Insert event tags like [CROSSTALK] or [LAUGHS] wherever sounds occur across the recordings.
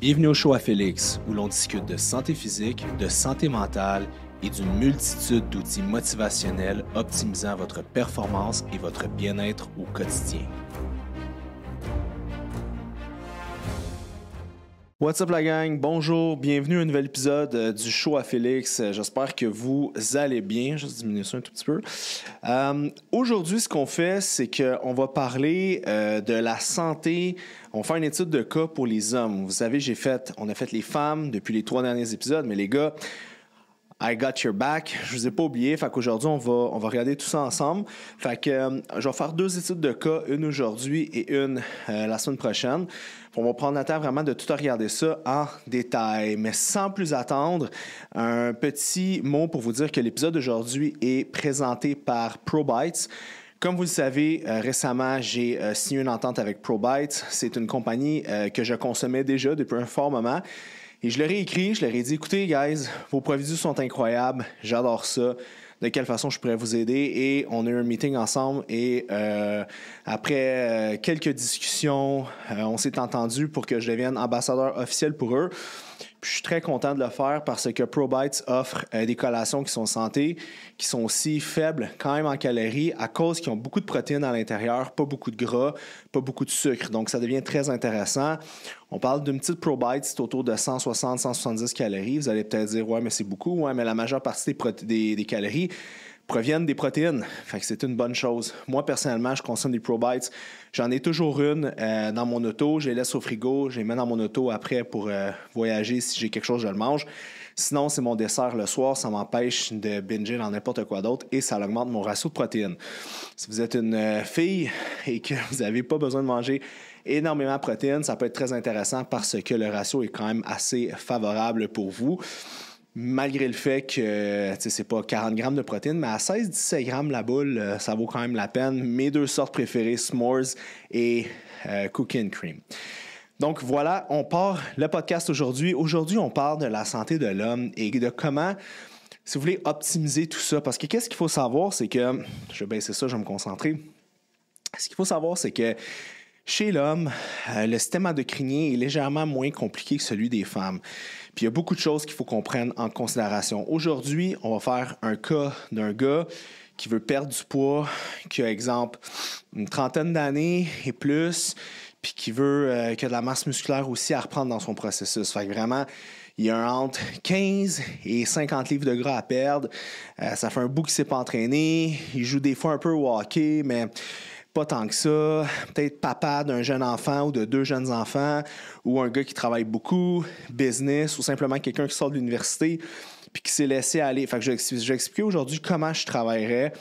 Bienvenue au show à Félix, où l'on discute de santé physique, de santé mentale et d'une multitude d'outils motivationnels optimisant votre performance et votre bien-être au quotidien. What's up la gang? Bonjour, bienvenue à un nouvel épisode euh, du show à Félix. Euh, j'espère que vous allez bien. Je vais diminuer ça un tout petit peu. Euh, aujourd'hui, ce qu'on fait, c'est qu'on va parler de la santé. On fait une étude de cas pour les hommes. Vous savez, j'ai fait, on a fait les femmes depuis les trois derniers épisodes, mais les gars, I got your back. Je vous ai pas oublié. Fait qu'aujourd'hui, on va, on va regarder tout ça ensemble. Fait que je vais faire deux études de cas, une aujourd'hui et une la semaine prochaine. On va prendre la temps vraiment de tout regarder ça en détail. Mais sans plus attendre, un petit mot pour vous dire que l'épisode d'aujourd'hui est présenté par ProBytes. Comme vous le savez, euh, récemment, j'ai euh, signé une entente avec ProBytes. C'est une compagnie euh, que je consommais déjà depuis un fort moment. Et je leur ai écrit, je leur ai dit, écoutez, guys, vos produits sont incroyables, j'adore ça de quelle façon je pourrais vous aider. Et on a eu un meeting ensemble et euh, après euh, quelques discussions, euh, on s'est entendu pour que je devienne ambassadeur officiel pour eux je suis très content de le faire parce que ProBytes offre euh, des collations qui sont santé, qui sont aussi faibles quand même en calories à cause qu'ils ont beaucoup de protéines à l'intérieur, pas beaucoup de gras, pas beaucoup de sucre. Donc ça devient très intéressant. On parle d'une petite ProBytes, c'est autour de 160-170 calories. Vous allez peut-être dire, ouais, mais c'est beaucoup, ouais, mais la majeure partie des calories proviennent des protéines. Fait que c'est une bonne chose. Moi, personnellement, je consomme des probites. J'en ai toujours une euh, dans mon auto. Je les laisse au frigo. Je les mets dans mon auto après pour euh, voyager. Si j'ai quelque chose, je le mange. Sinon, c'est mon dessert le soir. Ça m'empêche de binger dans n'importe quoi d'autre et ça augmente mon ratio de protéines. Si vous êtes une euh, fille [LAUGHS] et que vous n'avez pas besoin de manger énormément de protéines, ça peut être très intéressant parce que le ratio est quand même assez favorable pour vous malgré le fait que c'est pas 40 grammes de protéines, mais à 16-17 grammes la boule, euh, ça vaut quand même la peine. Mes deux sortes préférées, s'mores et euh, cooking cream. Donc voilà, on part le podcast aujourd'hui. Aujourd'hui, on parle de la santé de l'homme et de comment, si vous voulez, optimiser tout ça. Parce que qu'est-ce qu'il faut savoir, c'est que, je vais baisser ça, je vais me concentrer. Ce qu'il faut savoir, c'est que chez l'homme, euh, le système endocrinien est légèrement moins compliqué que celui des femmes. Puis il y a beaucoup de choses qu'il faut qu'on prenne en considération. Aujourd'hui, on va faire un cas d'un gars qui veut perdre du poids, qui a, exemple, une trentaine d'années et plus, puis qui veut euh, que a de la masse musculaire aussi à reprendre dans son processus. Fait que vraiment, il y a entre 15 et 50 livres de gras à perdre. Euh, ça fait un bout qu'il ne s'est pas entraîné. Il joue des fois un peu au hockey, mais tant que ça, peut-être papa d'un jeune enfant ou de deux jeunes enfants, ou un gars qui travaille beaucoup, business, ou simplement quelqu'un qui sort de l'université puis qui s'est laissé aller. Fait que je vais expliquer aujourd'hui comment je travaillerais,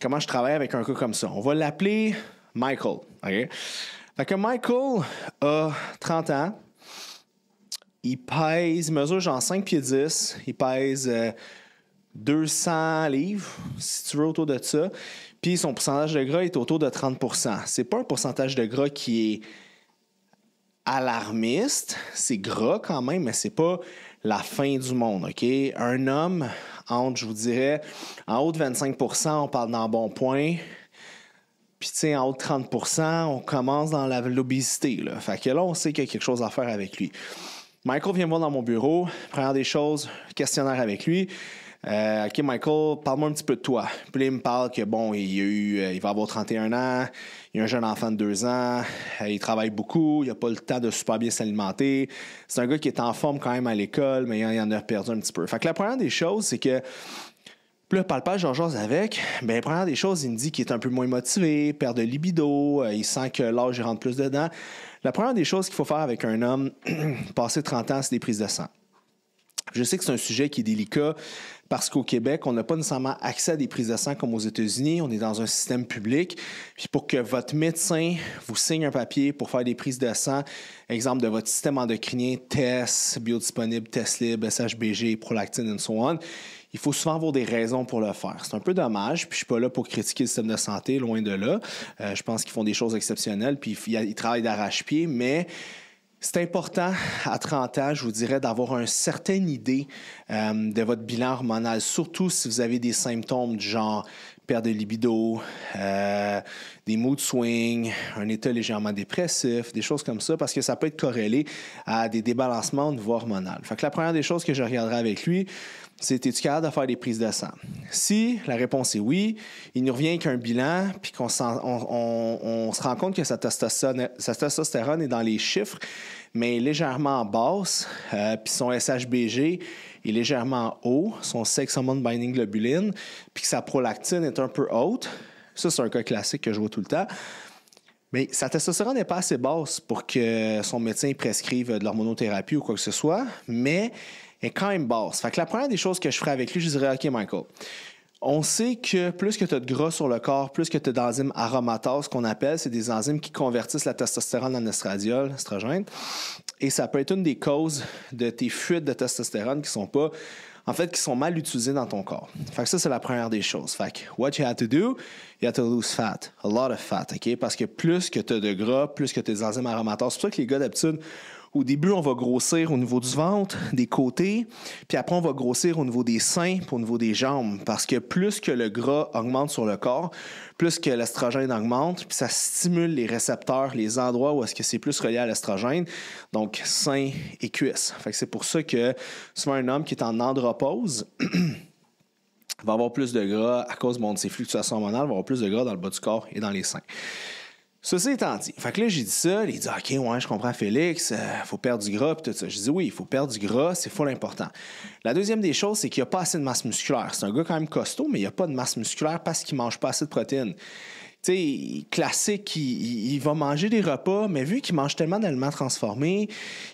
comment je travaille avec un gars comme ça. On va l'appeler Michael. OK? Fait que Michael a 30 ans. Il pèse, il mesure genre 5 pieds 10. Il pèse 200 euh, livres, si tu veux, autour de ça. Puis son pourcentage de gras est autour de 30 C'est pas un pourcentage de gras qui est alarmiste, c'est gras quand même, mais c'est pas la fin du monde, OK? Un homme, entre, je vous dirais, en haut de 25 on parle d'un bon point. Puis, en haut de 30 on commence dans l'obésité, là. Fait que là, on sait qu'il y a quelque chose à faire avec lui. Michael vient voir dans mon bureau, première des choses, questionnaire avec lui. Euh, OK, Michael, parle-moi un petit peu de toi. Puis il me parle que, bon, il, a eu, euh, il va avoir 31 ans, il a un jeune enfant de 2 ans, euh, il travaille beaucoup, il n'a pas le temps de super bien s'alimenter. C'est un gars qui est en forme quand même à l'école, mais il en a perdu un petit peu. Fait la première des choses, c'est que puis là, parle pas Jean-Georges avec. Ben, la première des choses, il me dit qu'il est un peu moins motivé, perd de libido, il sent que l'âge rentre plus dedans. La première des choses qu'il faut faire avec un homme [CLEARS THROAT] passer 30 ans, c'est des prises de sang. Je sais que c'est un sujet qui est délicat, parce qu'au Québec, on n'a pas nécessairement accès à des prises de sang comme aux États-Unis. On est dans un système public. Puis pour que votre médecin vous signe un papier pour faire des prises de sang, exemple de votre système endocrinien, tests, biodisponible, tests libre, SHBG, prolactine, et so on, il faut souvent avoir des raisons pour le faire. C'est un peu dommage, puis je suis pas là pour critiquer le système de santé, loin de là. Euh, je pense qu'ils font des choses exceptionnelles, puis ils travaillent d'arrache-pied, mais c'est important à 30 ans, je vous dirais, d'avoir une certaine idée euh, de votre bilan hormonal, surtout si vous avez des symptômes du genre perte de libido, euh, des mood swing, un état légèrement dépressif, des choses comme ça, parce que ça peut être corrélé à des débalancements de voie hormonale. Fait que la première des choses que je regarderai avec lui, c'est tu capable de faire des prises de sang? Si la réponse est oui, il nous revient qu'un bilan, puis qu'on on, on, se rend compte que sa testostérone, est dans les chiffres, mais légèrement basse, euh, puis son SHBG est légèrement haut, son sex hormone binding globuline, puis que sa prolactine est un peu haute. Ça, c'est un cas classique que je vois tout le temps. Mais sa testostérone n'est pas assez basse pour que son médecin prescrive de l'hormonothérapie ou quoi que ce soit, mais est quand même basse. Fait que la première des choses que je ferais avec lui, je dirais OK, Michael. On sait que plus que tu as de gras sur le corps, plus que tu as d'enzymes ce qu'on appelle, c'est des enzymes qui convertissent la testostérone en estradiol, estrogène. Et ça peut être une des causes de tes fuites de testostérone qui sont pas, en fait, qui sont mal utilisées dans ton corps. Fait que ça, c'est la première des choses. Fait que what you have to do, you have to lose fat. A lot of fat, OK? Parce que plus que tu as de gras, plus que tes enzymes aromatase. C'est pour ça que les gars, d'habitude, au début, on va grossir au niveau du ventre, des côtés, puis après, on va grossir au niveau des seins, puis au niveau des jambes, parce que plus que le gras augmente sur le corps, plus que l'estrogène augmente, puis ça stimule les récepteurs, les endroits où est-ce que c'est plus relié à l'estrogène, donc seins et cuisses. c'est pour ça que souvent un homme qui est en andropause, [CLEARS THROAT] va avoir plus de gras à cause de ses fluctuations hormonales, va avoir plus de gras dans le bas du corps et dans les seins. Ceci étant dit, fait que là, j'ai dit ça, il dit OK, ouais, je comprends Félix, euh, faut perdre du gras, tout ça. Je dis oui, il faut perdre du gras, c'est full important. La deuxième des choses, c'est qu'il n'y a pas assez de masse musculaire. C'est un gars quand même costaud, mais il n'y a pas de masse musculaire parce qu'il mange pas assez de protéines sais, classique, il, va manger des repas, mais vu qu'il mange tellement d'aliments transformés,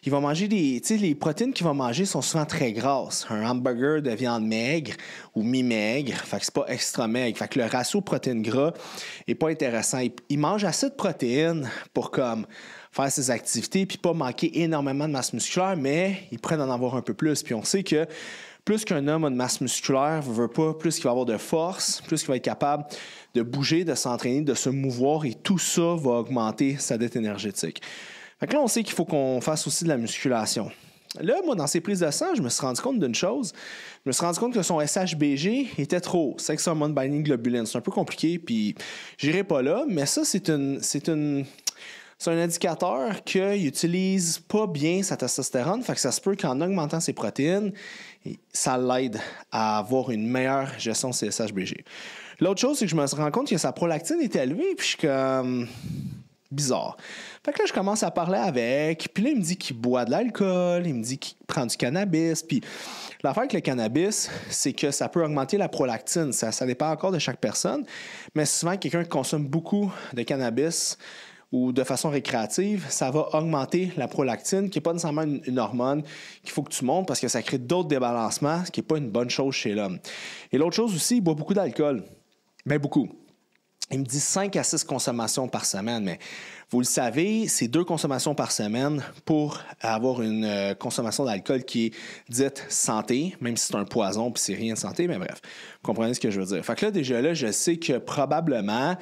il va manger des. Tu sais, les protéines qu'il va manger sont souvent très grasses. Un hamburger de viande maigre ou mi-maigre, fait que c'est pas extra maigre. Fait que le ratio protéines-gras est pas intéressant. Il, mange assez de protéines pour comme faire ses activités puis pas manquer énormément de masse musculaire, mais il pourrait en avoir un peu plus. Puis on sait que plus qu'un homme a de masse musculaire, veut pas, plus qu'il va avoir de force, plus qu'il va être capable de bouger, de s'entraîner, de se mouvoir et tout ça va augmenter sa dette énergétique. Fait là, on sait qu'il faut qu'on fasse aussi de la musculation. Là, moi, dans ces prises de sang, je me suis rendu compte d'une chose. Je me suis rendu compte que son SHBG était trop haut. Sex Hormone Binding Globulin. C'est un peu compliqué, puis j'irai pas là, mais ça, c'est une, c'est une c'est un indicateur qu'il n'utilise pas bien sa testostérone, fait que ça se peut qu'en augmentant ses protéines, ça l'aide à avoir une meilleure gestion CSHBG. L'autre chose, c'est que je me rends compte que sa prolactine est élevée, puis je suis comme bizarre. Fait que là, je commence à parler avec, puis là, il me dit qu'il boit de l'alcool, il me dit qu'il prend du cannabis, puis l'affaire avec le cannabis, c'est que ça peut augmenter la prolactine, ça, ça dépend encore de chaque personne, mais souvent, quelqu'un qui consomme beaucoup de cannabis, ou de façon récréative, ça va augmenter la prolactine, qui n'est pas nécessairement une, hormone qu'il faut que tu montes parce que ça crée d'autres débalancements, ce qui n'est pas une bonne chose chez l'homme. Et l'autre chose aussi, il boit beaucoup d'alcool. Mais ben, beaucoup. Il me dit 5 à 6 consommations par semaine, mais vous le savez, c'est deux consommations par semaine pour avoir une euh, consommation d'alcool qui est dite santé, même si c'est un poison puis c'est rien de santé, mais bref, vous comprenez ce que je veux dire. Fait que là, déjà là, je sais que probablement,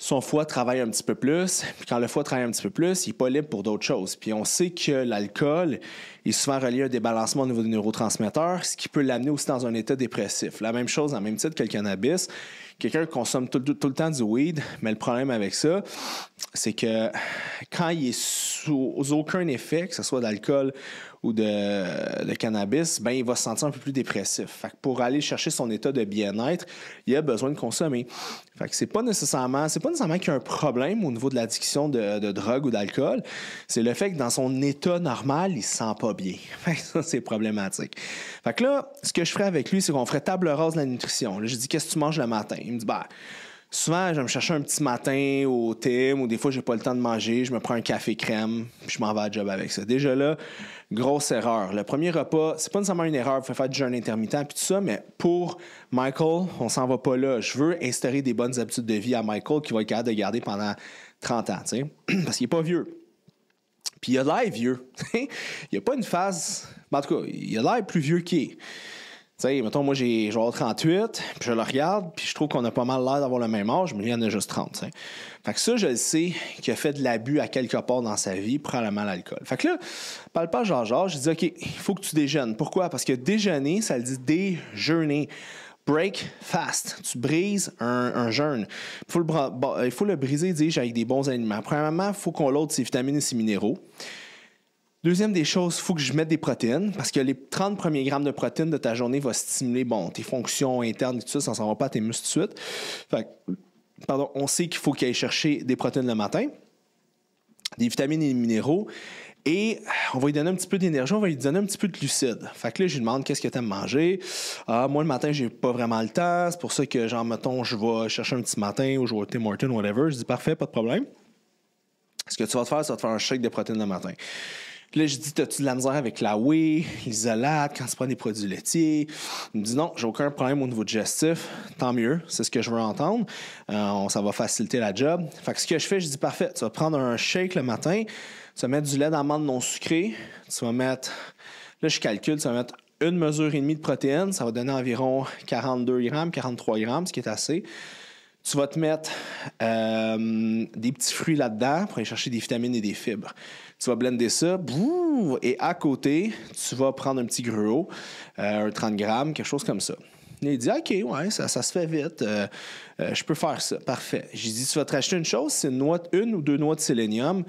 son foie travaille un petit peu plus, puis quand le foie travaille un petit peu plus, il n'est pas libre pour d'autres choses. Puis on sait que l'alcool est souvent relié à un débalancement au niveau des neurotransmetteurs, ce qui peut l'amener aussi dans un état dépressif. La même chose, en même titre que le cannabis, quelqu'un consomme tout, tout, le temps du weed, mais le problème avec ça, c'est que quand il est sous aucun effet, que ce soit d'alcool ou de, cannabis, ben, il va se sentir un peu plus dépressif. Fait pour aller chercher son état de bien-être, il a besoin de consommer. Fait que c'est pas nécessairement, c'est pas nécessairement qu'il y a un problème au niveau de l'addiction de, de, drogue ou d'alcool. C'est le fait que dans son état normal, il se sent pas bien. [LAUGHS] Fait ça, c'est problématique. Fait là, ce que je ferais avec lui, c'est qu'on ferait table rase de la nutrition. Je je dis, qu'est-ce que tu manges le matin? Il me dit, bah, ben, souvent, je vais me chercher un petit matin au thème ou des fois, j'ai pas le temps de manger, je me prends un café crème, puis je m'en vais à job avec ça. Déjà là, grosse erreur. Le premier repas, c'est pas nécessairement une erreur, il faut faire du jeûne intermittent puis tout ça, mais pour Michael, on s'en va pas là. Je veux instaurer des bonnes habitudes de vie à Michael qui va être capable de garder pendant 30 ans, [CLEARS THROAT] parce qu'il est pas vieux. Puis il a l'air vieux. [LAUGHS] il a pas une phase, en tout cas, il a l'air plus vieux qu'il est sais, mettons, moi, j'ai genre 38, puis je le regarde, puis je trouve qu'on a pas mal l'air d'avoir le même âge, mais il y en a juste 30, Fait que ça, je le sais, qui a fait de l'abus à quelque part dans sa vie, probablement l'alcool. Fait que là, parle pas genre, genre, je dis, OK, il faut que tu déjeunes. Pourquoi? Parce que déjeuner, ça le dit déjeuner. Break fast. Tu brises un, jeûne. Il faut le, faut le briser, dis-je, avec des bons aliments. Premièrement, il faut qu'on l'autre ses vitamines et ses minéraux. Deuxième des choses, il faut que je mette des protéines parce que les 30 premiers grammes de protéines de ta journée vont stimuler bon, tes fonctions internes et tout ça, ça ne s'en va pas à tes muscles tout de suite. Fait pardon, on sait qu'il faut qu'il aille chercher des protéines le matin, des vitamines et des minéraux. Et on va lui donner un petit peu d'énergie, on va lui donner un petit peu de glucides. Fait que là, je lui demande qu'est-ce que tu aimes manger. Ah, moi, le matin, j'ai pas vraiment le temps. C'est pour ça que, genre, mettons, je vais chercher un petit matin ou je vais au Tim whatever. Je dis parfait, pas de problème. Ce que tu vas te faire, c'est te faire un shake de protéines le matin là, je dis, t'as-tu de la misère avec la whey, l'isolate, quand tu prends des produits laitiers? Il me dit, non, j'ai aucun problème au niveau digestif. Tant mieux, c'est ce que je veux entendre. Euh, ça va faciliter la job. Fait que ce que je fais, je dis, parfait, tu vas prendre un shake le matin, tu vas mettre du lait d'amande non sucré, tu vas mettre, là, je calcule, tu vas mettre une mesure et demie de protéines, ça va donner environ 42 grammes, 43 grammes, ce qui est assez. Tu vas te mettre euh, des petits fruits là-dedans pour aller chercher des vitamines et des fibres. Tu vas blender ça, et à côté, tu vas prendre un petit gruau, euh, un 30 grammes, quelque chose comme ça. Il dit OK, ouais, ça, se fait vite. Euh, je peux faire ça. Parfait. J'ai dit Tu vas te racheter une chose, c'est une, noix, une ou deux noix de sélénium.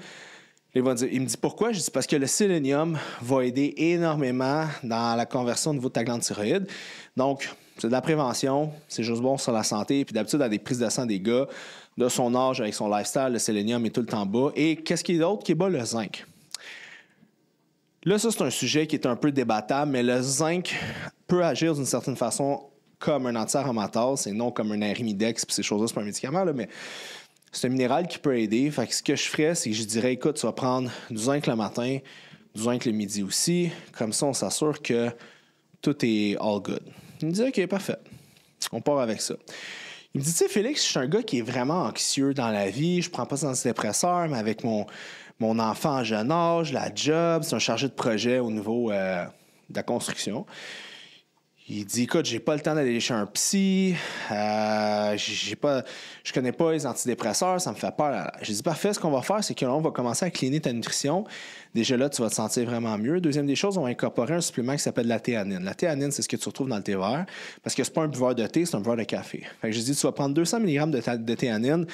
Il me dit pourquoi? Je dis parce que le sélénium va aider énormément dans la conversion de ta glande thyroïde. Donc, c'est de la prévention, c'est juste bon sur la santé. Puis d'habitude, à des prises de sang des gars de son âge avec son lifestyle, le sélénium est tout le temps bas. Et qu'est-ce qui est d'autre qui est bas? Le zinc. Là, ça, c'est un sujet qui est un peu débattable, mais le zinc peut agir d'une certaine façon comme un anti-aromatase et non comme un arimidex, puis ces choses-là, c'est pas un médicament, mais c'est un minéral qui peut aider. Fait que ce que je ferais, c'est que je dirais, écoute, tu vas prendre du zinc le matin, du zinc le midi aussi. Comme ça, on s'assure que tout est all good. Il me dit OK, parfait. On part avec ça. Il me dit, tu sais, Félix, je suis un gars qui est vraiment anxieux dans la vie, je prends pas de dépresseur, mais avec mon, mon enfant en jeune âge, la job, c'est un chargé de projet au niveau euh, de la construction il dit écoute, j'ai pas le temps d'aller chez un psy, euh, j'ai pas, je connais pas les antidépresseurs, ça me fait peur. J'ai dit parfait, ce qu'on va faire, c'est que on va commencer à cliner ta nutrition. Déjà là, tu vas te sentir vraiment mieux. Deuxième des choses, on va incorporer un supplément qui s'appelle la théanine. La théanine, c'est ce que tu retrouves dans le thé vert, parce que c'est pas un buveur de thé, c'est un buveur de café. Fait que j'ai dit tu vas prendre 200 mg de théanine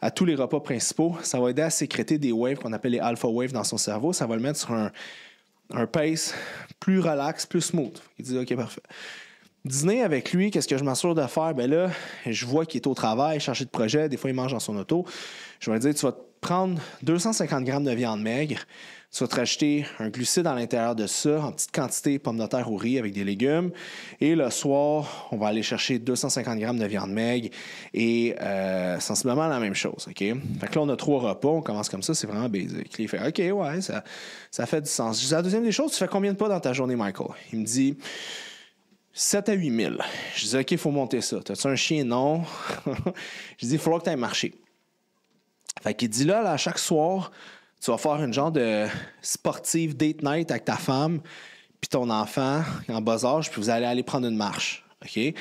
à tous les repas principaux. Ça va aider à sécréter des waves qu'on appelle les alpha waves dans son cerveau. Ça va le mettre sur un un pace plus relax, plus smooth. Il dit OK, parfait. Dîner avec lui, qu'est-ce que je m'assure de faire? Ben là, je vois qu'il est au travail, chargé de projet, des fois il mange dans son auto. Je vais lui dire, tu vas te prendre 250 grammes de viande maigre, tu vas te rajouter un glucide à l'intérieur de ça, en petite quantité, pommes de terre ou riz avec des légumes. Et le soir, on va aller chercher 250 grammes de viande maigre et euh, sensiblement la même chose. OK? Fait que là, on a trois repas, on commence comme ça, c'est vraiment basic. Il fait OK, ouais, ça, fait du sens. Je dis, la deuxième des choses, tu fais combien de pas dans ta journée, Michael? Il me dit 7 à 8 000. Je dis, OK, il faut monter ça. T'as-tu un chien? Non. [LAUGHS] je dis, il faudra que tu ailles marcher. Fait qu'il dit là, à chaque soir, tu vas faire une genre de sportive date night avec ta femme, puis ton enfant en bas âge, puis vous allez aller prendre une marche. OK? Puis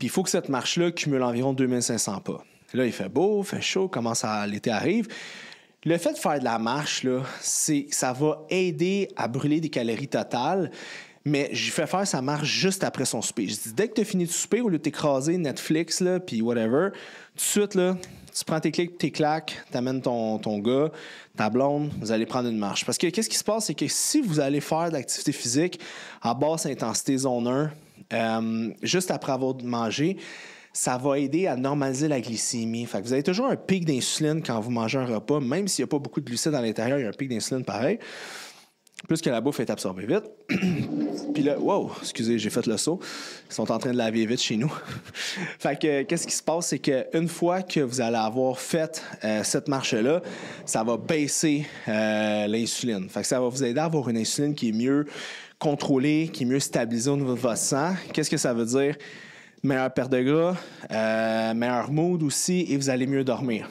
il faut que cette marche-là cumule environ 2500 pas. Là, il fait beau, il fait chaud, commence à l'été arrive. Le fait de faire de la marche, là, c'est, ça va aider à brûler des calories totales, mais j'ai fais faire sa marche juste après son souper. Je dis, dès que tu as fini de souper, au lieu de t'écraser Netflix, là, puis whatever, tout de suite, là, tu prends tes clics, tes claques, t'amènes ton, ton gars, ta blonde, vous allez prendre une marche. Parce que qu'est-ce qui se passe, c'est que si vous allez faire de l'activité physique à basse intensité zone 1, euh, juste après avoir mangé, ça va aider à normaliser la glycémie. Fait vous avez toujours un pic d'insuline quand vous mangez un repas, même s'il n'y a pas beaucoup de glucides à l'intérieur, il y a un pic d'insuline pareil plus que la bouffe est absorbée vite. [CLEARS THROAT] Puis là, wow, excusez, j'ai fait le saut. Ils sont en train de laver vite chez nous. [LAUGHS] fait que euh, qu'est-ce qui se passe, c'est qu'une fois que vous allez avoir fait euh, cette marche-là, ça va baisser euh, l'insuline. Fait que ça va vous aider à avoir une insuline qui est mieux contrôlée, qui est mieux stabilisée au niveau de votre sang. Qu'est-ce que ça veut dire? Meilleure perte de gras, meilleur mood aussi, et vous allez mieux dormir.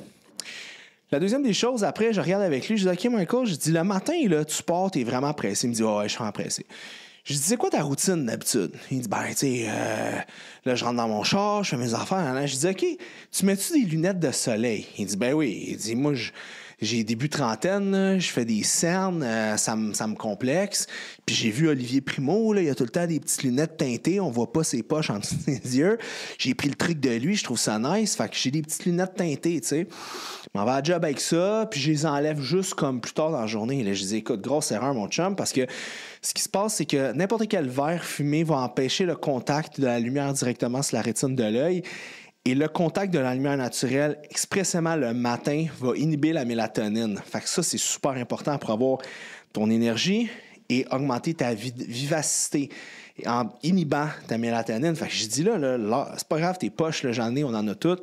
La deuxième des choses, après, je regarde avec lui, je dis OK, Michael, je dis le matin, là, tu pars, t'es vraiment pressé. Il me dit oh, ouais, je suis pressé. Je dis C'est quoi ta routine d'habitude Il dit Ben, tu sais, euh, là, je rentre dans mon char, je fais mes affaires. Là, je dis OK, tu mets-tu des lunettes de soleil ben Il dit Ben oui. Il dit Moi, je j'ai début trentaine, je fais des cernes, euh, ça, me, complexe. Puis j'ai vu Olivier Primo, là, il a tout le temps des petites lunettes teintées, on voit pas ses poches en dessous ses [LAUGHS] yeux. J'ai pris le trick de lui, je trouve ça nice, fait que j'ai des petites lunettes teintées, tu sais. Je m'en vais à job avec ça, puis je les enlève juste comme plus tard dans la journée. Là. Je dis, écoute, grosse erreur, mon chum, parce que ce qui se passe, c'est que n'importe quel verre fumé va empêcher le contact de la lumière directement sur la rétine de l'œil. Et le contact de la lumière naturelle, expressément le matin, va inhiber la mélatonine. Fait que ça, c'est super important pour avoir ton énergie et augmenter ta vivacité en inhibant ta mélatonine. que je dis là, là c'est pas grave, tes poches, j'en ai, on en a toutes.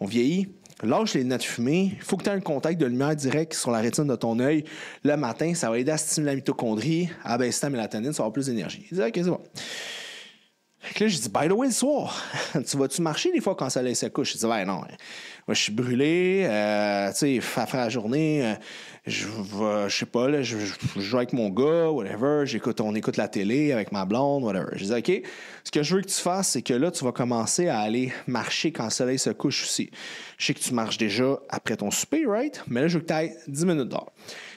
On vieillit. Lâche les lunettes fumées. Il faut que tu aies un contact de lumière directe sur la rétine de ton œil le matin. Ça va aider à stimuler la mitochondrie, à baisser ta mélatonine, ça va avoir plus d'énergie. OK, c'est bon là, je dis, by the way, le soir, [LAUGHS] tu vas-tu marcher des fois quand le soleil se couche? Je dis, ben non. Hein. je suis brûlé, euh, tu sais, après la journée, euh, je euh, je sais pas, là, je, joue avec mon gars, whatever, j'écoute, on écoute la télé avec ma blonde, whatever. Je dis, OK, ce que je veux que tu fasses, c'est que là, tu vas commencer à aller marcher quand le soleil se couche aussi. Je sais que tu marches déjà après ton souper, right? Mais là, je veux que tu ailles 10 minutes d'heure.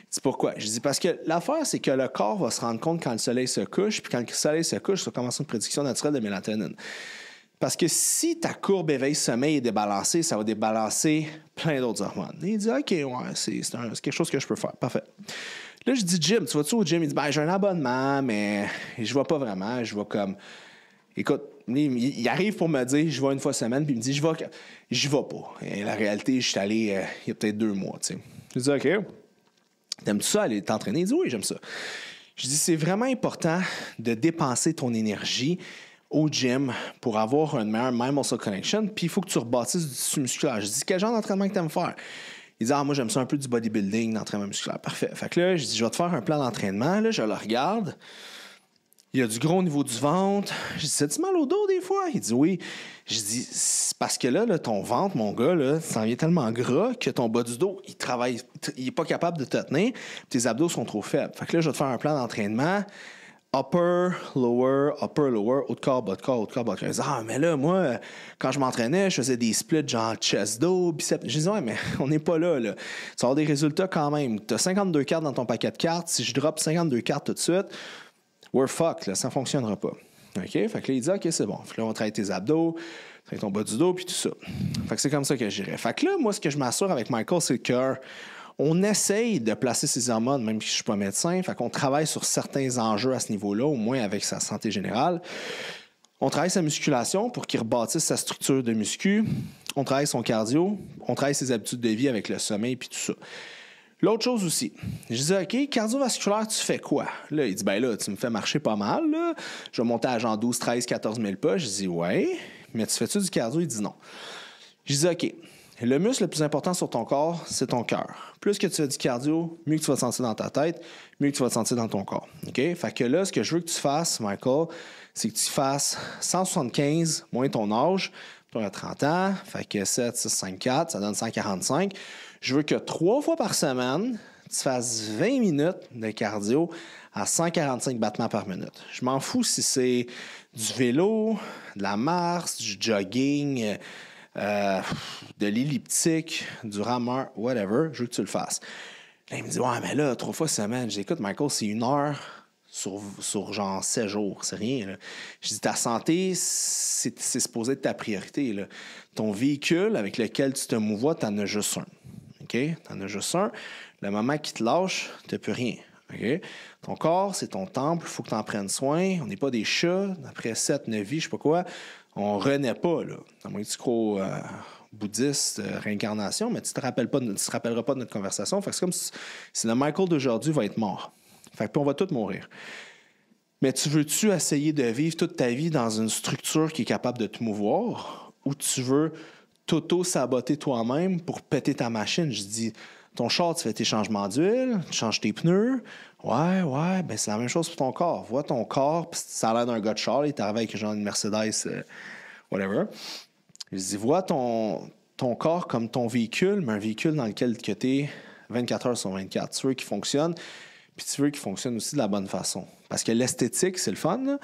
C'est pourquoi. Je dis parce que l'affaire, c'est que le corps va se rendre compte quand le soleil se couche, puis quand le soleil se couche, ça commence une prédiction naturelle de mélatonine. Parce que si ta courbe éveil-sommeil est débalancée, ça va débalancer plein d'autres hormones. il dit OK, ouais, c'est quelque chose que je peux faire. Parfait. Là, je dis Jim, tu vas-tu au gym? Il dit ben, j'ai un abonnement, mais je vois pas vraiment. Je vais comme. Écoute, il, arrive pour me dire je vais une fois semaine, puis il me dit je vais. Je vais pas. Et la réalité, je suis allé euh, il y a peut-être deux mois, tu sais. Je dis OK. T'aimes-tu ça aller t'entraîner? Il dit oui, j'aime ça. Je dis c'est vraiment important de dépenser ton énergie au gym pour avoir une meilleure mind muscle connection, puis il faut que tu rebâtisses du tissu musculaire. Je dis quel genre d'entraînement que tu aimes faire? Il dit Ah, moi, j'aime ça un peu du bodybuilding, d'entraînement musculaire. Parfait. Fait que là, je dis Je vais te faire un plan d'entraînement. Là, je le regarde. Il y a du gros au niveau du ventre. Je dis, c'est-tu mal au dos des fois? Il dit oui. Je dis, parce que là, ton ventre, mon gars, là, ça en vient tellement gras que ton bas du dos, il travaille, il est pas capable de te tenir. Tes abdos sont trop faibles. Fait que là, je vais te faire un plan d'entraînement. Upper, lower, upper, lower, haut de corps, bas de corps, haut de corps, bas de corps. ah, mais là, moi, quand je m'entraînais, je faisais des splits genre chest, dos, biceps. Je dis, ouais, mais [LAUGHS] on n'est pas là, là. Tu vas des résultats quand même. Tu as 52 cartes dans ton paquet de cartes. Si je drop 52 cartes tout de suite, we're fucked, là, ça fonctionnera pas. OK? Fait que là, il dit, OK, c'est bon. Fait que là, on travaille tes abdos, travaille ton bas du dos, puis tout ça. Fait que c'est comme ça que j'irai. Fait que là, moi, ce que je m'assure avec Michael, c'est qu'on on essaye de placer ses hormones, même si je ne suis pas médecin. Fait qu'on travaille sur certains enjeux à ce niveau-là, au moins avec sa santé générale. On travaille sa musculation pour qu'il rebâtisse sa structure de muscu. On travaille son cardio. On travaille ses habitudes de vie avec le sommeil puis tout ça. L'autre chose aussi, je dis « OK, cardiovasculaire, tu fais quoi? Là, il dit, ben là, tu me fais marcher pas mal, Je vais monter à genre 12, 13, 14 000 pas. Je dis, ouais, mais tu fais-tu du cardio? Il dit non. Je dis, OK, le muscle le plus important sur ton corps, c'est ton cœur. Plus que tu as du cardio, mieux que tu vas te sentir dans ta tête, mieux que tu vas te sentir dans ton corps. OK? Fait que là, ce que je veux que tu fasses, Michael, c'est que tu fasses 175 moins ton âge, tu as 30 ans, fait que 7, 6, 5, 4, ça donne 145. Je veux que trois fois par semaine, tu fasses 20 minutes de cardio à 145 battements par minute. Je m'en fous si c'est du vélo, de la mars, du jogging, euh, de l'elliptique, du rameur, whatever. Je veux que tu le fasses. Là, il me dit Ouais, mais là, trois fois par semaine. J'écoute, Michael, c'est une heure sur, sur genre 7 jours. C'est rien. Je dis Ta santé, c'est supposé être ta priorité. Là. Ton véhicule avec lequel tu te mouvois, en as juste un. OK? T'en as juste un. Le moment qui te lâche, t'as plus rien. OK? Ton corps, c'est ton temple, il faut que tu en prennes soin. On n'est pas des chats. Après sept, neuf vies, je sais pas quoi, on renaît pas, là. À moins que tu euh, bouddhiste, euh, réincarnation, mais tu te rappelles pas, tu te rappelleras pas de notre conversation. Fait que c'est comme si, le Michael d'aujourd'hui va être mort. Fait que puis on va tous mourir. Mais tu veux-tu essayer de vivre toute ta vie dans une structure qui est capable de te mouvoir ou tu veux t'auto-saboter toi-même pour péter ta machine. Je dis, ton char, tu fais tes changements d'huile, tu changes tes pneus. Ouais, ouais, ben c'est la même chose pour ton corps. Vois ton corps, ça a l'air d'un gars de char, il est avec genre une Mercedes, euh, whatever. Je dis, vois ton, ton corps comme ton véhicule, mais un véhicule dans lequel tu es 24 heures sur 24. Tu veux qu'il fonctionne, puis tu veux qu'il fonctionne aussi de la bonne façon. Parce que l'esthétique, c'est le fun,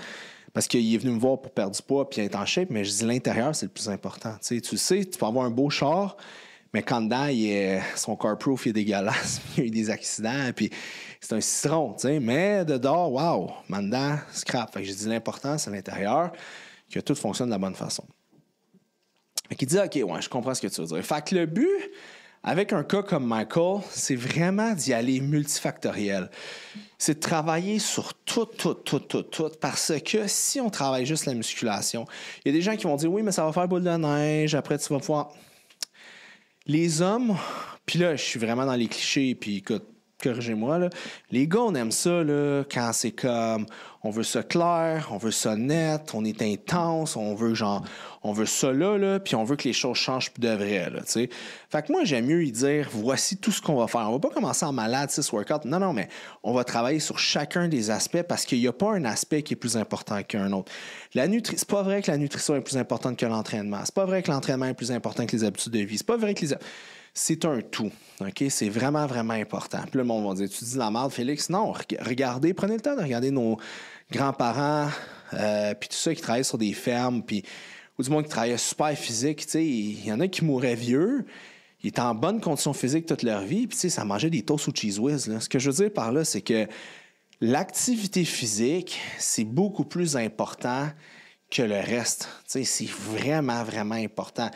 parce qu'il est venu me voir pour perdre du poids puis être en shape, mais je dis l'intérieur, c'est le plus important. tu sais, tu peux avoir un beau char, mais quand dedans, il est, son carproof est dégueulasse, [LAUGHS] il y a eu des accidents, puis c'est un citron, Mais dedans, wow, waouh, maintenant, scrap. Fait que j'ai dit l'important, c'est l'intérieur, que tout fonctionne de la bonne façon. Fait qu'il dit, OK, ouais, je comprends ce que tu veux dire. Fait que le but, avec un cas comme Michael, c'est vraiment d'y aller multifactoriel. C'est de travailler sur tout, tout, tout, tout, tout, parce que si on travaille juste la musculation, il y a des gens qui vont dire oui, mais ça va faire boule de neige, après tu vas voir. Les hommes, puis là, je suis vraiment dans les clichés, puis écoute, corrigez-moi, les gars, on aime ça quand c'est comme on veut ça clair, on veut ça net, on est intense, on veut genre, on veut ça là, puis on veut que les choses changent de vrai. fait que moi, j'aime mieux y dire voici tout ce qu'on va faire. On va pas commencer en malade, ce workout. Non, non, mais on va travailler sur chacun des aspects parce qu'il n'y a pas un aspect qui est plus important qu'un autre. La n'est c'est pas vrai que la nutrition est plus importante que l'entraînement. C'est pas vrai que l'entraînement est plus important que les habitudes de vie. C'est pas vrai que les c'est un tout. OK? C'est vraiment, vraiment important. Puis le monde va dire Tu dis la merde, Félix Non, regardez, prenez le temps de regarder nos grands-parents, euh, puis tout ceux qui travaillent sur des fermes, puis, ou du moins qui travaillait super physique. Il y en a qui mouraient vieux. Ils étaient en bonne condition physique toute leur vie, puis ça mangeait des toasts ou cheese whiz. Ce que je veux dire par là, c'est que l'activité physique, c'est beaucoup plus important que le reste. C'est vraiment, vraiment important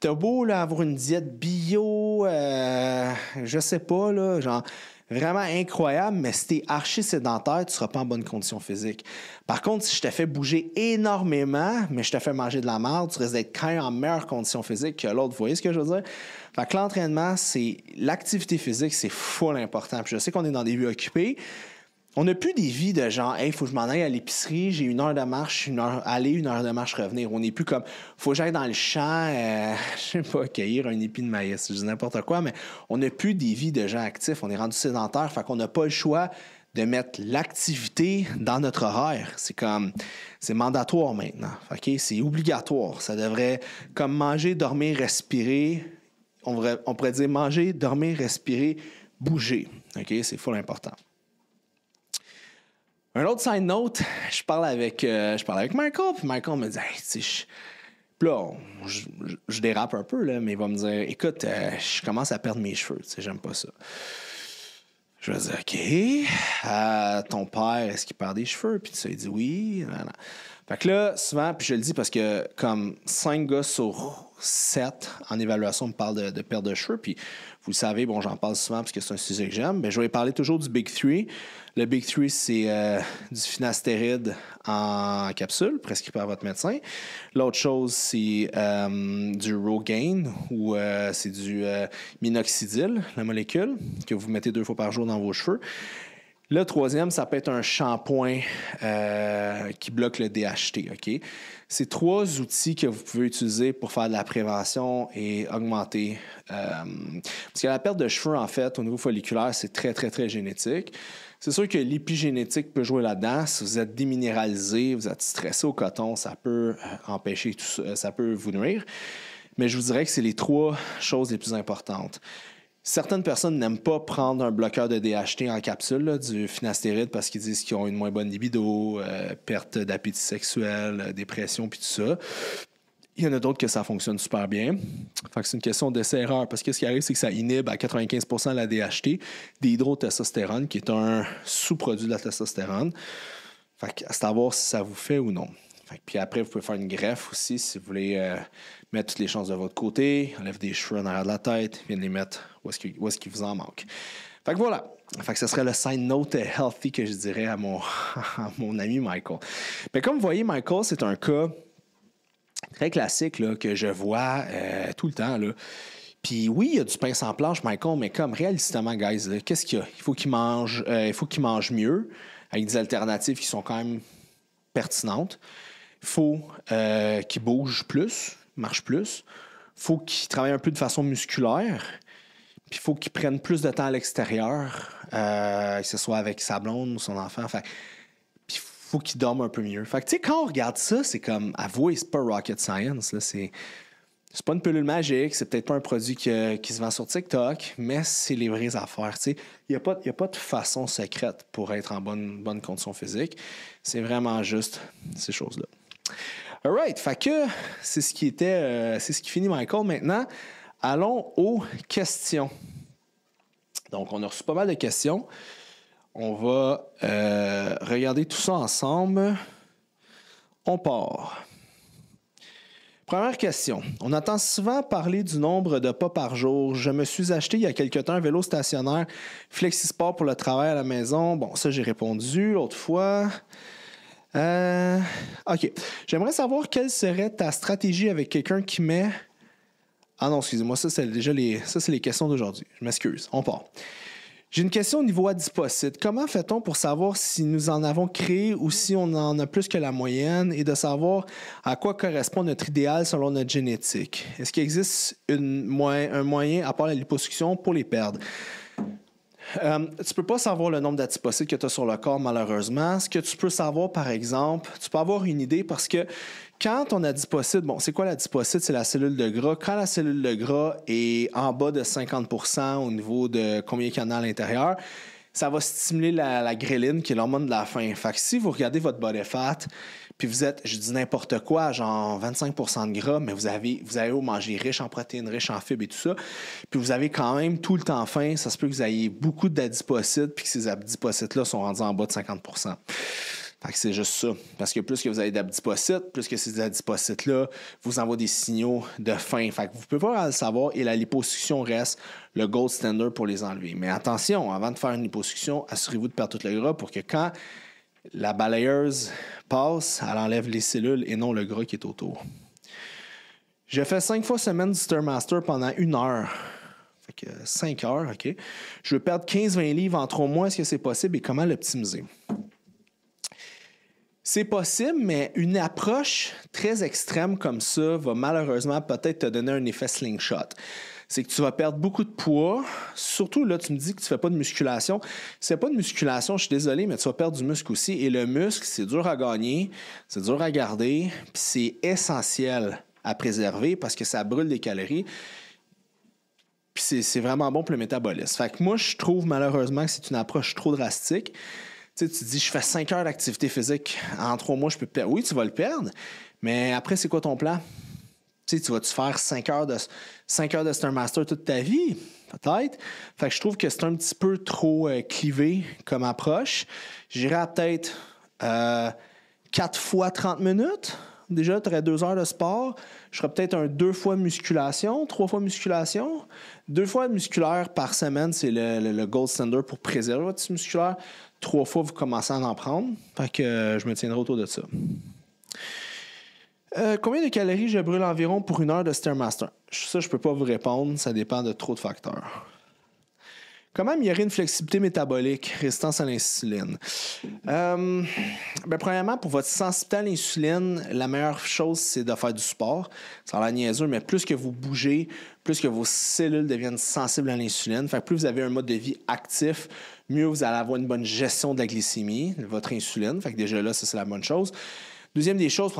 t'as beau avoir une diète bio, euh, je sais pas, là, genre vraiment incroyable, mais si t'es archi sédentaire, tu seras pas en bonne condition physique. Par contre, si je te fais bouger énormément, mais je te fais manger de la merde, tu risques d'être quand même en meilleure condition physique que l'autre. Vous voyez ce que je veux dire? Fait que l'entraînement, c'est l'activité physique, c'est fou important. je sais qu'on est dans des vies occupées, on n'a plus des vies de genre, il faut que je m'en aille à l'épicerie, j'ai une heure de marche, une heure aller, une heure de marche revenir. On n'est plus comme, faut que j'aille dans le champ, euh, [LAUGHS] je ne sais pas, cueillir un épi de maïs, je dis n'importe quoi, mais on n'a plus des vies de gens actifs, on est rendu sédentaire, fait qu'on n'a pas le choix de mettre l'activité dans notre horaire. C'est comme, c'est mandatoire maintenant, ok? C'est obligatoire. Ça devrait, comme manger, dormir, respirer, on, pourrait dire manger, dormir, respirer, bouger, ok? C'est full important. Un autre side note, je parle avec, euh, je parle avec Michael, puis Michael me dit je... dérape un peu, là, mais il va me dire Écoute, euh, je commence à perdre mes cheveux, j'aime pas ça. Je vais dire OK, ton père, est-ce qu'il perd des cheveux Puis ça, il dit Oui. Fait que là, souvent, puis je le dis parce que comme 5 gars sur 7 en évaluation me parlent de, perte de cheveux, puis vous le savez, bon, j'en parle souvent parce que c'est un sujet que j'aime, mais je vais parler toujours du Big Three. Le Big Three, c'est euh, du finastéride en capsule, prescrit par votre médecin. L'autre chose, c'est euh, du Rogaine, ou euh, c'est du minoxidil, la molécule, que vous mettez deux fois par jour dans vos cheveux. Le troisième, ça peut être un shampoing euh, qui bloque le DHT. OK? C'est trois outils que vous pouvez utiliser pour faire de la prévention et augmenter. Euh, parce que la perte de cheveux, en fait, au niveau folliculaire, c'est très, très, très génétique. C'est sûr que l'épigénétique peut jouer là-dedans. Si vous êtes déminéralisé, vous êtes stressé au coton, ça peut euh, empêcher tout ça, ça peut vous nuire. Mais je vous dirais que c'est les trois choses les plus importantes. Certaines personnes n'aiment pas prendre un bloqueur de DHT en capsule, du finastéride, parce qu'ils disent qu'ils ont une moins bonne libido, euh, perte d'appétit sexuel, euh, dépression, puis tout ça. Il y en a d'autres que ça fonctionne super bien. Fait c'est une question d'essai-erreur, parce que ce qui arrive, c'est que ça inhibe à 95 la DHT, d'hydrotestostérone, qui est un sous-produit de la testostérone. Fait que, à savoir si ça vous fait ou non. puis après, vous pouvez faire une greffe aussi si vous voulez euh, mettre toutes les chances de votre côté, enlève des cheveux en arrière de la tête, viennent les mettre où ce qu'il vous en manque. Fait que voilà. Fait que ce serait le sign note healthy que je dirais à mon, [LAUGHS] mon ami Michael. Mais comme vous voyez, Michael, c'est un cas très classique que je vois euh, tout le temps. Puis oui, il y a du pain sans planche, Michael, mais comme réalistement, guys, qu'est-ce qu'il y a? Il faut qu'il mange, euh, il faut qu'il mange mieux avec des alternatives qui sont quand même pertinentes. Il faut euh, qu'il bouge plus, marche plus. Il faut qu'il travaille un peu de façon musculaire. Puis il faut qu'il prenne plus de temps à l'extérieur, euh, que ce soit avec sa blonde ou son enfant. Fait puis faut qu'il dorme un peu mieux. Fait tu sais, quand on regarde ça, c'est comme, avouez, c'est pas rocket science, là, c'est. pas une pilule magique, c'est peut-être pas un produit qui euh, se vend sur TikTok, mais c'est les vraies affaires. Il n'y a, pas, a pas de façon secrète pour être en bonne, bonne condition physique. C'est vraiment juste ces choses-là. Alright, fait que c'est ce qui était, euh, c'est ce qui finit Michael maintenant. Allons aux questions. Donc, on a reçu pas mal de questions. On va euh, regarder tout ça ensemble. On part. Première question. On entend souvent parler du nombre de pas par jour. Je me suis acheté il y a quelque temps un vélo stationnaire Flexisport pour le travail à la maison. Bon, ça, j'ai répondu l'autre fois. Euh, OK. J'aimerais savoir quelle serait ta stratégie avec quelqu'un qui met ah non, excusez-moi, ça c'est déjà les, les questions d'aujourd'hui. Je m'excuse, on part. J'ai une question au niveau adipocytes. Comment fait-on pour savoir si nous en avons créé ou si on en a plus que la moyenne et de savoir à quoi correspond notre idéal selon notre génétique? Est-ce qu'il existe un moyen, à part la liposuction, pour les perdre? Euh, tu peux pas savoir le nombre d'adipocytes que tu as sur le corps, malheureusement. Ce que tu peux savoir, par exemple, tu peux avoir une idée parce que quand on a adipocyte, bon, c'est quoi l'adipocyte? C'est la cellule de gras. Quand la cellule de gras est en bas de 50 au niveau de combien il y en a à l'intérieur, ça va stimuler la, la gréline, qui est l'hormone de la faim. Fait que si vous regardez votre body fat, puis vous êtes, je dis n'importe quoi, genre 25 de gras, mais vous avez, vous avez manger riche en protéines, riche en fibres et tout ça, puis vous avez quand même tout le temps faim, ça se peut que vous ayez beaucoup d'adipocytes, puis que ces adipocytes-là sont rendus en bas de 50 c'est juste ça. Parce que plus que vous avez d'adipocytes, plus que ces adipocytes-là vous envoient des signaux de faim. vous ne pouvez pas le savoir et la liposuction reste le gold standard pour les enlever. Mais attention, avant de faire une liposuction, assurez-vous de perdre tout le gras pour que quand la balayeuse passe, elle enlève les cellules et non le gras qui est autour. Je fais cinq fois semaine du sternmaster pendant une heure. Fait 5 heures, OK. Je veux perdre 15-20 livres en trois mois. Est-ce que c'est possible et comment l'optimiser? C'est possible, mais une approche très extrême comme ça va malheureusement peut-être te donner un effet slingshot. C'est que tu vas perdre beaucoup de poids. Surtout là, tu me dis que tu fais pas de musculation. C'est pas de musculation, je suis désolé, mais tu vas perdre du muscle aussi. Et le muscle, c'est dur à gagner, c'est dur à garder, puis c'est essentiel à préserver parce que ça brûle des calories. Puis c'est vraiment bon pour le métabolisme. Fait que moi, je trouve malheureusement que c'est une approche trop drastique. Tu te dis, je fais 5 heures d'activité physique. En 3 mois, je peux perdre. Oui, tu vas le perdre, mais après, c'est quoi ton plan? Tu tu vas-tu faire 5 heures de, 5 heures de Star Master toute ta vie? Peut-être. Fait je trouve que c'est un petit peu trop euh, clivé comme approche. J'irai peut-être euh, 4 fois 30 minutes. Déjà, tu aurais 2 heures de sport. Je ferais peut-être un 2 fois musculation, trois fois musculation. Deux fois de musculaire par semaine, c'est le, le, gold standard pour préserver votre musculaire trois fois, vous commencez à en prendre. Fait que euh, je me tiendrai autour de ça. Euh, combien de calories je brûle environ pour une heure de Stairmaster? Ça, je ne peux pas vous répondre. Ça dépend de trop de facteurs. Comment améliorer une flexibilité métabolique, résistance à l'insuline? Euh, ben, premièrement, pour votre sensibilité à l'insuline, la meilleure chose, c'est de faire du sport. Ça a la niaiseux, mais plus que vous bougez, plus que vos cellules deviennent sensibles à l'insuline, plus vous avez un mode de vie actif, mieux vous allez avoir une bonne gestion de la glycémie, de votre insuline. Fait que déjà là, ça, c'est la bonne chose. Deuxième des choses,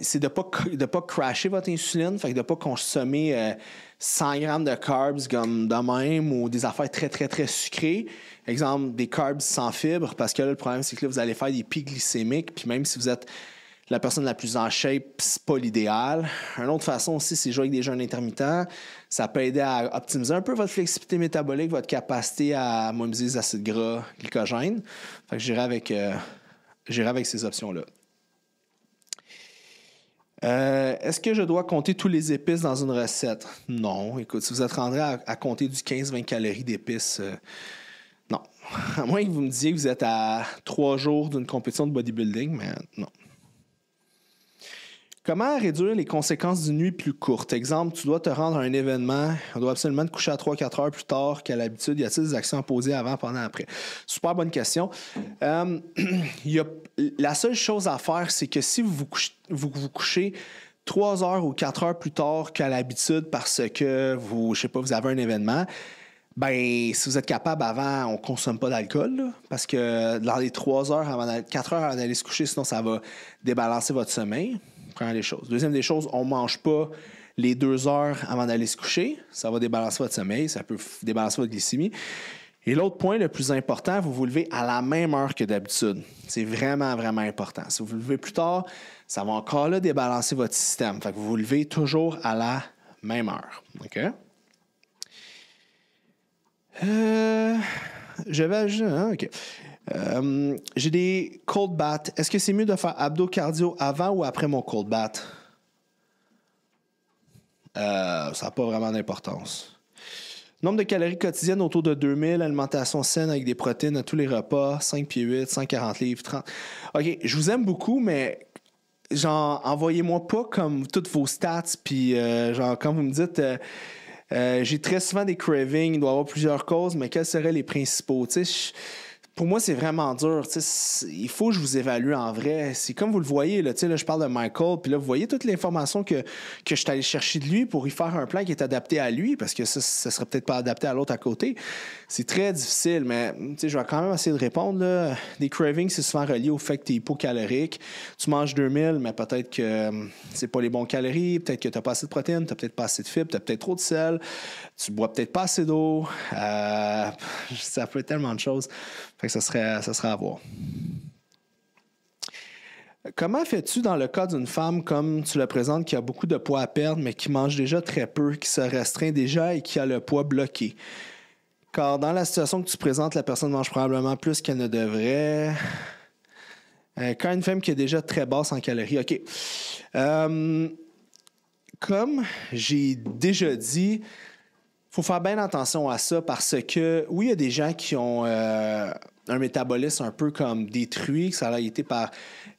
c'est de ne pas, de pas crasher votre insuline, fait que de ne pas consommer 100 euh, grammes de carbs comme de même ou des affaires très, très, très sucrées. Exemple, des carbs sans fibres, parce que là, le problème, c'est que là, vous allez faire des pics glycémiques, puis même si vous êtes la personne la plus en shape, c'est pas l'idéal. Une autre façon aussi, c'est jouer avec des jeunes intermittents. Ça peut aider à optimiser un peu votre flexibilité métabolique, votre capacité à mobiliser les acides gras, glycogènes. Fait euh, j'irai avec, ces options-là. Euh, est-ce que je dois compter tous les épices dans une recette? Non. Écoute, si vous êtes rendu à, compter du 15-20 calories d'épices, euh, non. [LAUGHS] À moins que vous me disiez que vous êtes à trois jours d'une compétition de bodybuilding, mais non. Comment réduire les conséquences d'une nuit plus courte? Exemple, tu dois te rendre à un événement, on doit absolument te coucher à 3-4 heures plus tard qu'à l'habitude. Y a-t-il des actions posées avant, pendant, après? Super bonne question. Euh, [CLEARS THROAT] la seule chose à faire, c'est que si vous vous couchez, vous, 3 heures ou 4 heures plus tard qu'à l'habitude parce que vous, je sais pas, vous avez un événement, ben, si vous êtes capable avant, on consomme pas d'alcool, parce que dans les 3 heures avant, 4 heures avant d'aller se coucher, sinon ça va débalancer votre sommeil. Première des choses. Deuxième des choses, on ne mange pas les deux heures avant d'aller se coucher. Ça va débalancer votre sommeil, ça peut débalancer votre glycémie. Et l'autre point le plus important, vous vous levez à la même heure que d'habitude. C'est vraiment, vraiment important. Si vous vous levez plus tard, ça va encore là débalancer votre système. Fait que vous vous levez toujours à la même heure. OK? Euh, je vais. Hein, OK. Euh, j'ai des cold bats. Est-ce que c'est mieux de faire abdo cardio avant ou après mon cold bath? Euh, ça n'a pas vraiment d'importance. Nombre de calories quotidiennes autour de 2000, alimentation saine avec des protéines à tous les repas, 5 pieds 8, 140 livres, 30. OK, je vous aime beaucoup, mais genre, envoyez-moi pas comme toutes vos stats, puis euh, genre, quand vous me dites. j'ai très souvent des cravings, il doit y avoir plusieurs causes, mais quels seraient les principaux? Tu sais, pour moi, c'est vraiment dur. Il faut que je vous évalue en vrai. C'est comme vous le voyez, là, je parle de Michael, puis là, vous voyez toute l'information que, que je suis allé chercher de lui pour y faire un plan qui est adapté à lui, parce que ça, ne serait peut-être pas adapté à l'autre à côté. C'est très difficile, mais je vais quand même essayer de répondre. Là. Des cravings, c'est souvent relié au fait que tu es hypocalorique. Tu manges 2000, mais peut-être que euh, c'est pas les bons calories, peut-être que tu n'as pas assez de protéines, tu n'as peut-être pas assez de fibres, tu as peut-être trop de sel, tu bois peut-être pas assez d'eau. Euh, ça peut être tellement de choses ça serait, ça à voir. Comment fais-tu dans le cas d'une femme comme tu la présentes qui a beaucoup de poids à perdre, mais qui mange déjà très peu, qui se restreint déjà et qui a le poids bloqué? Car dans la situation que tu présentes, la personne mange probablement plus qu'elle ne devrait. Euh, quand une femme qui est déjà très basse en calories, OK. Euh, comme j'ai déjà dit, il faut faire bien attention à ça parce que oui, il y a des gens qui ont. Euh, un métabolisme un peu comme détruit, que ça a été par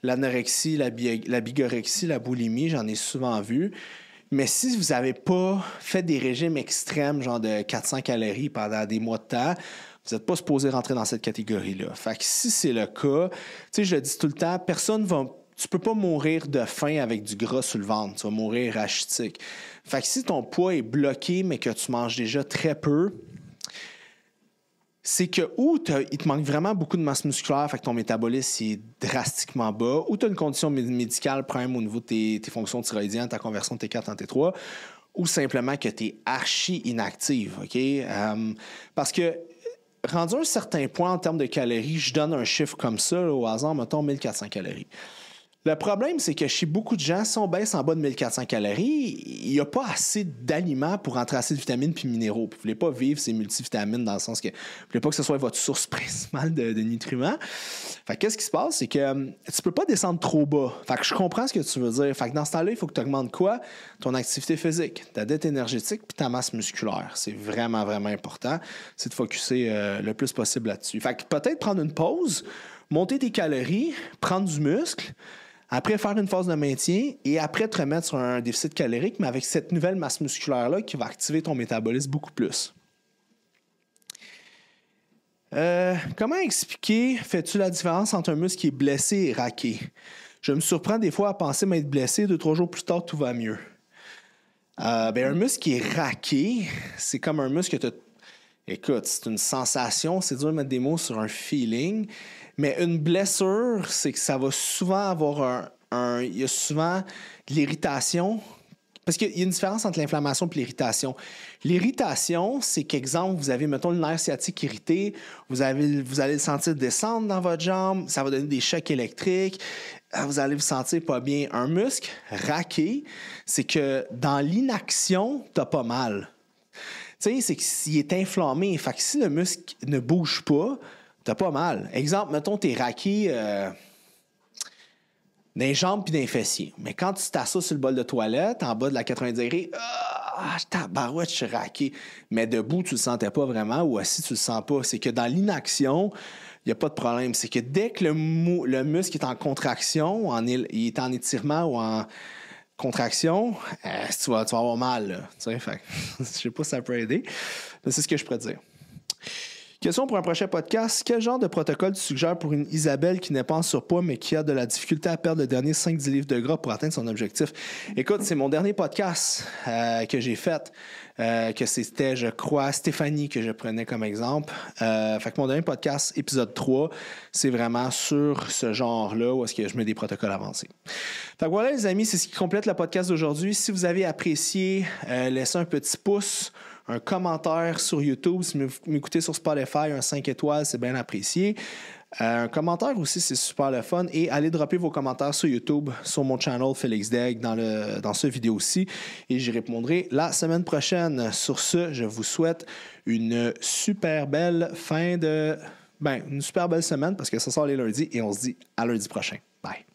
l'anorexie, la, bigorexie, la boulimie, j'en ai souvent vu. Mais si vous n'avez pas fait des régimes extrêmes, genre de 400 calories pendant des mois de temps, vous n'êtes pas supposé rentrer dans cette catégorie-là. Fait que si c'est le cas, tu sais, je le dis tout le temps, personne va. Tu peux pas mourir de faim avec du gras sur le ventre. Tu vas mourir rachitique. Fait que si ton poids est bloqué, mais que tu manges déjà très peu, c'est que ou il te manque vraiment beaucoup de masse musculaire, fait que ton métabolisme est drastiquement bas, ou tu as une condition médicale, problème au niveau de tes, fonctions thyroïdiennes, ta conversion de T4 en T3, ou simplement que tu es archi inactive. Euh, parce que rendu un certain point en termes de calories, je donne un chiffre comme ça, au hasard, mettons 1400 calories. Le problème, c'est que chez beaucoup de gens, si on baisse en bas de 1400 calories, il n'y a pas assez d'aliments pour entrer assez de vitamines puis minéraux. vous ne voulez pas vivre ces multivitamines dans le sens que vous ne voulez pas que ce soit votre source [LAUGHS] principale de, nutriments. Fait qu'est-ce qui se passe? C'est que euh, tu peux pas descendre trop bas. Fait que je comprends ce que tu veux dire. Fait dans ce temps-là, il faut que tu augmentes quoi? Ton activité physique, ta dette énergétique puis ta masse musculaire. C'est vraiment, vraiment important. C'est de focuser euh, le plus possible là-dessus. Fait peut-être prendre une pause, monter tes calories, prendre du muscle après, faire une phase de maintien et après te remettre sur un déficit calorique, mais avec cette nouvelle masse musculaire-là qui va activer ton métabolisme beaucoup plus. Euh, comment expliquer, fais-tu la différence entre un muscle qui est blessé et raqué? Je me surprends des fois à penser m'être blessé, deux, trois jours plus tard, tout va mieux. Euh, ben, un muscle qui est raqué, c'est comme un muscle que tu Écoute, c'est une sensation, c'est dur de mettre des mots sur un feeling, mais une blessure, c'est que ça va souvent avoir un. il y a souvent l'irritation. Parce qu'il y a une différence entre l'inflammation et l'irritation. L'irritation, c'est qu'exemple, vous avez, mettons, le nerf sciatique irrité, vous, avez, vous allez le sentir descendre dans votre jambe, ça va donner des chocs électriques, euh, vous allez vous sentir pas bien. Un muscle raqué, c'est que dans l'inaction, t'as pas mal. Tu sais, c'est qu'il est inflammé. Fait que si le muscle ne bouge pas, T'as pas mal. Exemple, mettons, t'es raqué euh, d'un jambes puis d'un fessiers. Mais quand tu t'assois sur le bol de toilette, en bas de la 90 degrés, ah, je suis raqué. Mais debout, tu le sentais pas vraiment, ou assis, tu le sens pas. C'est que dans l'inaction, il n'y a pas de problème. C'est que dès que le, muscle est en contraction, en, il est en étirement ou en contraction, euh, tu, vas, avoir mal. Tu sais, [LAUGHS] je sais pas si ça peut aider, mais c'est ce que je pourrais dire. Question pour un prochain podcast. Quel genre de protocole tu suggères pour une Isabelle qui n'est pas en surpoids mais qui a de la difficulté à perdre le dernier 5-10 livres de gras pour atteindre son objectif? Écoute, c'est mon dernier podcast euh, que j'ai fait, euh, que c'était, je crois, Stéphanie que je prenais comme exemple. Euh, fait que mon dernier podcast, épisode 3, c'est vraiment sur ce genre-là où est-ce que je mets des protocoles avancés. Fait voilà, les amis, c'est ce qui complète le podcast d'aujourd'hui. Si vous avez apprécié, laissez un petit pouce un commentaire sur YouTube. Si vous m'écoutez sur Spotify, un 5 étoiles, c'est bien apprécié. Euh, un commentaire aussi, c'est super le fun. Et allez dropper vos commentaires sur YouTube, sur mon channel Félix Deg dans, le, dans ce vidéo-ci. Et j'y répondrai la semaine prochaine. Sur ce, je vous souhaite une super belle fin de. Ben, une super belle semaine parce que ça sort les lundis et on se dit à lundi prochain. Bye.